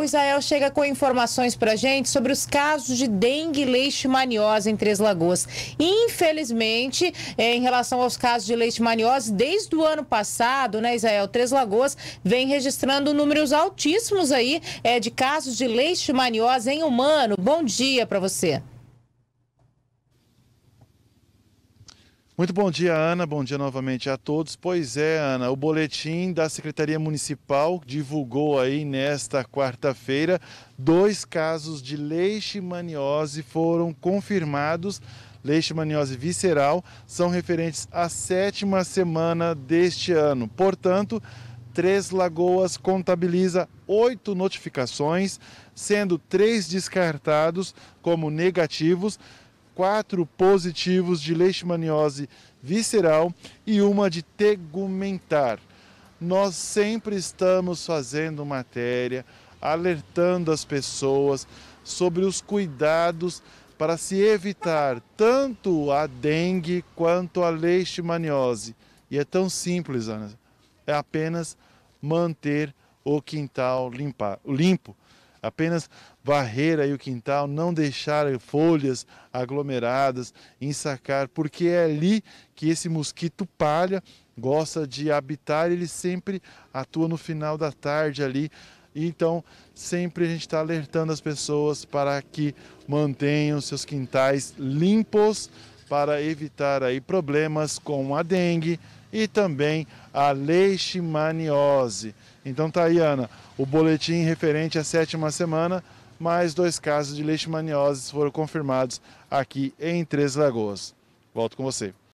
O Israel chega com informações para gente sobre os casos de dengue e leishmaniose em Três Lagoas. Infelizmente, é, em relação aos casos de leishmaniose, desde o ano passado, né, Israel, Três Lagoas vem registrando números altíssimos aí é, de casos de leishmaniose em humano. Bom dia para você. Muito bom dia, Ana. Bom dia novamente a todos. Pois é, Ana, o boletim da Secretaria Municipal divulgou aí nesta quarta-feira dois casos de leishmaniose foram confirmados. Leishmaniose visceral são referentes à sétima semana deste ano. Portanto, Três Lagoas contabiliza oito notificações, sendo três descartados como negativos quatro positivos de leishmaniose visceral e uma de tegumentar. Nós sempre estamos fazendo matéria, alertando as pessoas sobre os cuidados para se evitar tanto a dengue quanto a leishmaniose. E é tão simples, Ana. É apenas manter o quintal limpa, limpo apenas varrer aí o quintal, não deixar folhas aglomeradas, ensacar, porque é ali que esse mosquito palha gosta de habitar, ele sempre atua no final da tarde ali. Então, sempre a gente está alertando as pessoas para que mantenham seus quintais limpos, para evitar aí problemas com a dengue e também a leishmaniose. Então tá aí, Ana, o boletim referente à sétima semana, mais dois casos de leishmaniose foram confirmados aqui em Três Lagoas. Volto com você.